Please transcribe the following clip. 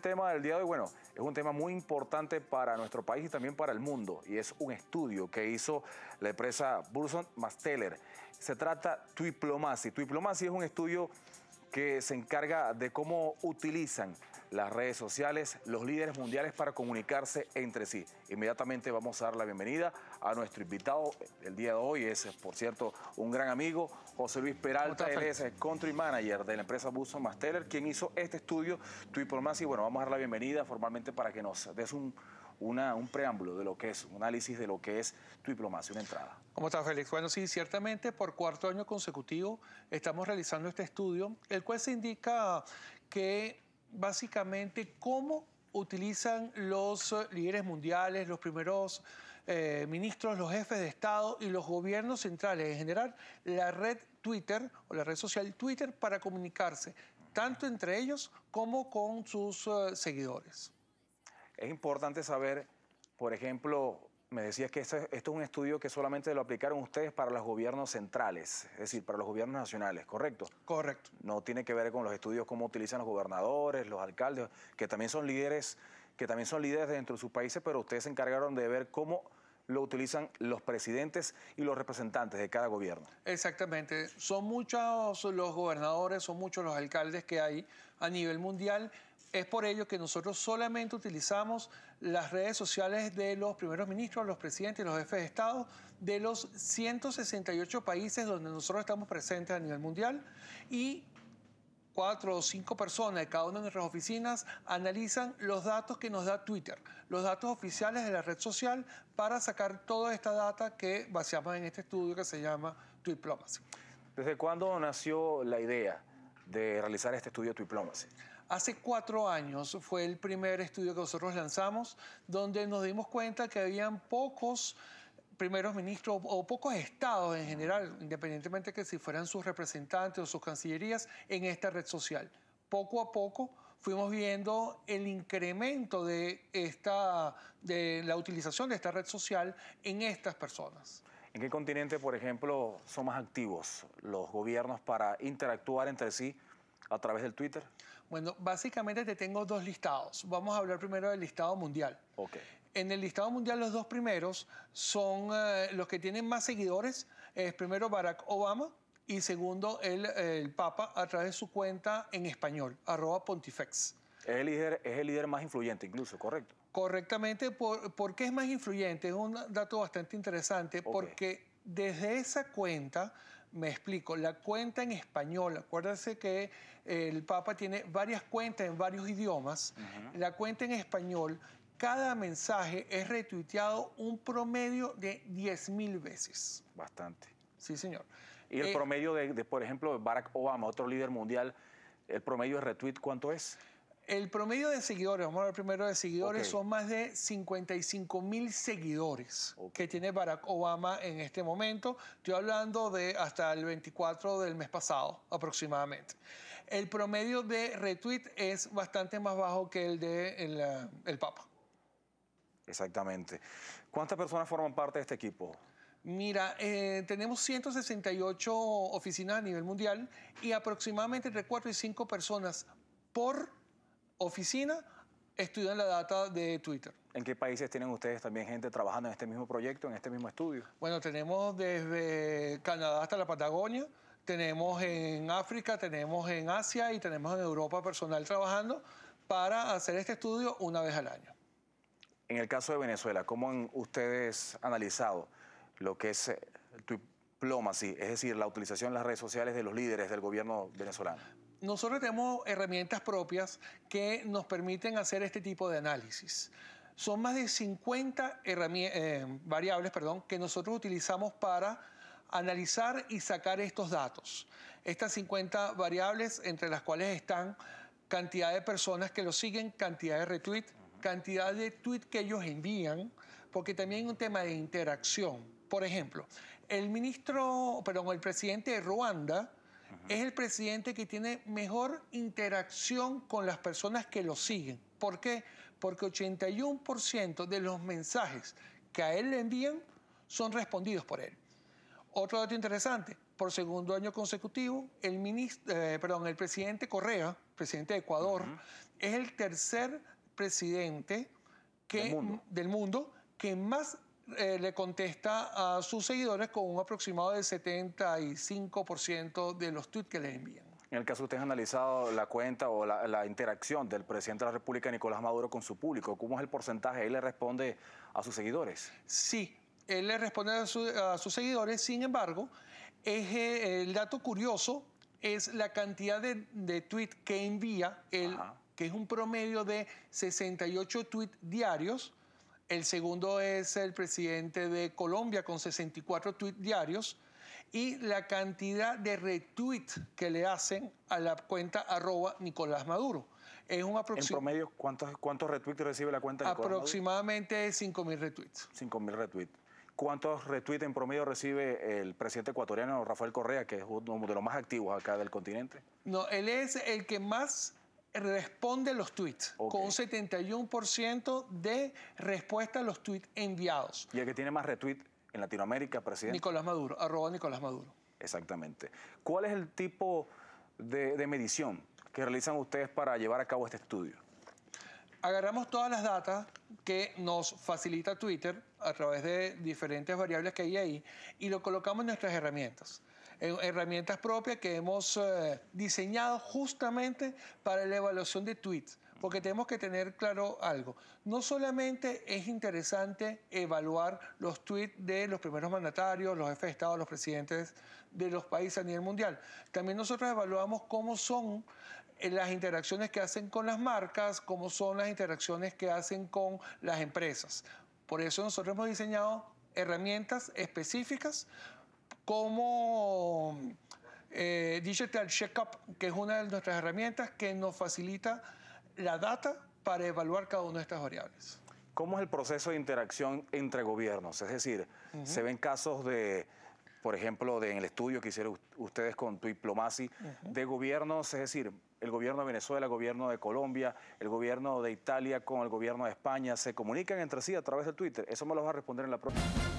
tema del día de hoy, bueno, es un tema muy importante para nuestro país y también para el mundo. Y es un estudio que hizo la empresa Burson Masteller. Se trata tu diplomacia es un estudio que se encarga de cómo utilizan las redes sociales los líderes mundiales para comunicarse entre sí. Inmediatamente vamos a dar la bienvenida a nuestro invitado el día de hoy, es por cierto un gran amigo, José Luis Peralta, él es el Country Manager de la empresa Busson Masteller, quien hizo este estudio, Tu más. y bueno, vamos a dar la bienvenida formalmente para que nos des un un preámbulo de lo que es, un análisis de lo que es tu diplomacia, una entrada. ¿Cómo estás, Félix? Bueno, sí, ciertamente por cuarto año consecutivo estamos realizando este estudio, el cual se indica que básicamente cómo utilizan los eh, líderes mundiales, los primeros eh, ministros, los jefes de Estado y los gobiernos centrales en general la red Twitter o la red social Twitter para comunicarse, tanto entre ellos como con sus eh, seguidores. Es importante saber, por ejemplo, me decías que esto, es un estudio que solamente lo aplicaron ustedes para los gobiernos centrales, es decir, para los gobiernos nacionales, ¿correcto? Correcto. No tiene que ver con los estudios cómo utilizan los gobernadores, los alcaldes, que también son líderes, que también son líderes dentro de sus países, pero ustedes se encargaron de ver cómo lo utilizan los presidentes y los representantes de cada gobierno. Exactamente. Son muchos los gobernadores, son muchos los alcaldes que hay a nivel mundial es por ello que nosotros solamente utilizamos las redes sociales de los primeros ministros, los presidentes, los jefes de Estado de los 168 países donde nosotros estamos presentes a nivel mundial y cuatro o cinco personas de cada una de nuestras oficinas analizan los datos que nos da Twitter, los datos oficiales de la red social para sacar toda esta data que baseamos en este estudio que se llama Diplomacy. ¿Desde cuándo nació la idea de realizar este estudio Diplomacy? Hace cuatro años fue el primer estudio que nosotros lanzamos donde nos dimos cuenta que habían pocos primeros ministros o pocos estados en general, independientemente que si fueran sus representantes o sus cancillerías, en esta red social. Poco a poco fuimos viendo el incremento de, esta, de la utilización de esta red social en estas personas. ¿En qué continente, por ejemplo, son más activos los gobiernos para interactuar entre sí a través del Twitter? Bueno, básicamente te tengo dos listados. Vamos a hablar primero del listado mundial. Ok. En el listado mundial los dos primeros son eh, los que tienen más seguidores. Es primero Barack Obama y segundo el, Papa a través de su cuenta en español, arroba pontifex. Es el líder, es el líder más influyente incluso, ¿correcto? Correctamente. Por, qué es más influyente? Es un dato bastante interesante porque desde esa cuenta me explico, la cuenta en español, acuérdense que eh, el Papa tiene varias cuentas en varios idiomas, la cuenta en español, cada mensaje es retuiteado un promedio de 10.000 veces. Bastante. Sí, señor. Y el eh, promedio de, de, por ejemplo, Barack Obama, otro líder mundial, el promedio de retweet, ¿cuánto es? El promedio de seguidores, vamos a ver primero de seguidores, son más de 55 mil seguidores que tiene Barack Obama en este momento. Estoy hablando de hasta el 24 del mes pasado aproximadamente. El promedio de retweet es bastante más bajo que el de el, eh, Papa. Exactamente. ¿Cuántas personas forman parte de este equipo? Mira, eh, tenemos 168 oficinas a nivel mundial y aproximadamente entre 4 y 5 personas por oficina estudian la data de Twitter. ¿En qué países tienen ustedes también gente trabajando en este mismo proyecto, en este mismo estudio? Bueno, tenemos desde Canadá hasta la Patagonia, tenemos en África, tenemos en Asia y tenemos en Europa personal trabajando para hacer este estudio una vez al año. En el caso de Venezuela, ¿cómo han ustedes analizado lo que es eh, tu diplomacy, es decir, la utilización de las redes sociales de los líderes del gobierno venezolano? nosotros tenemos herramientas propias que nos permiten hacer este tipo de análisis. Son más de 50 eh, variables perdón, que nosotros utilizamos para analizar y sacar estos datos. Estas 50 variables, entre las cuales están cantidad de personas que lo siguen, cantidad de retweet, cantidad de tweet que ellos envían, porque también hay un tema de interacción. Por ejemplo, el ministro, perdón, el presidente de Ruanda es el presidente que tiene mejor interacción con las personas que lo siguen. ¿Por qué? Porque 81% de los mensajes que a él le envían son respondidos por él. Otro dato interesante, por segundo año consecutivo, el, eh, perdón, el presidente Correa, presidente de Ecuador, es el tercer presidente del, mundo. que más eh, le contesta a sus seguidores con un aproximado de 75% de los tweets que le envían. En el caso usted ha analizado la cuenta o la, interacción del presidente de la República, Nicolás Maduro, con su público, ¿cómo es el porcentaje? ¿Él le responde a sus seguidores? Sí, él le responde a, sus seguidores, sin embargo, eh, el dato curioso es la cantidad de, tweets que envía él, que es un promedio de 68 tweets diarios el segundo es el presidente de Colombia con 64 tweets diarios y la cantidad de retweets que le hacen a la cuenta arroba Nicolás Maduro. Es un En promedio, ¿cuántos, cuántos retweets recibe la cuenta de Nicolás Aproximadamente 5.000 retweets. 5.000 retweets. ¿Cuántos retweets en promedio recibe el presidente ecuatoriano Rafael Correa, que es uno de los más activos acá del continente? No, él es el que más responde los tweets, con un 71% de respuesta a los tweets enviados. ¿Y el que tiene más retweets en Latinoamérica, presidente? Nicolás Maduro, arroba Nicolás Maduro. Exactamente. ¿Cuál es el tipo de, de medición que realizan ustedes para llevar a cabo este estudio? agarramos todas las datas que nos facilita Twitter a través de diferentes variables que hay ahí y lo colocamos en nuestras herramientas. Eh, herramientas propias que hemos eh, diseñado justamente para la evaluación de tweets. Porque tenemos que tener claro algo. No solamente es interesante evaluar los tweets de los primeros mandatarios, los jefes de Estado, los presidentes de los países a nivel mundial. También nosotros evaluamos cómo son eh, las interacciones que hacen con las marcas, cómo son las interacciones que hacen con las empresas. Por eso nosotros hemos diseñado herramientas específicas cómo eh, check Checkup, que es una de nuestras herramientas que nos facilita la data para evaluar cada una de estas variables. ¿Cómo es el proceso de interacción entre gobiernos? Es decir, se ven casos de, por ejemplo, en el estudio que hicieron ustedes con tu diplomacy, de gobiernos, es decir, el gobierno de Venezuela, el gobierno de Colombia, el gobierno de Italia con el gobierno de España, se comunican entre sí a través de Twitter. Eso me lo va a responder en la próxima.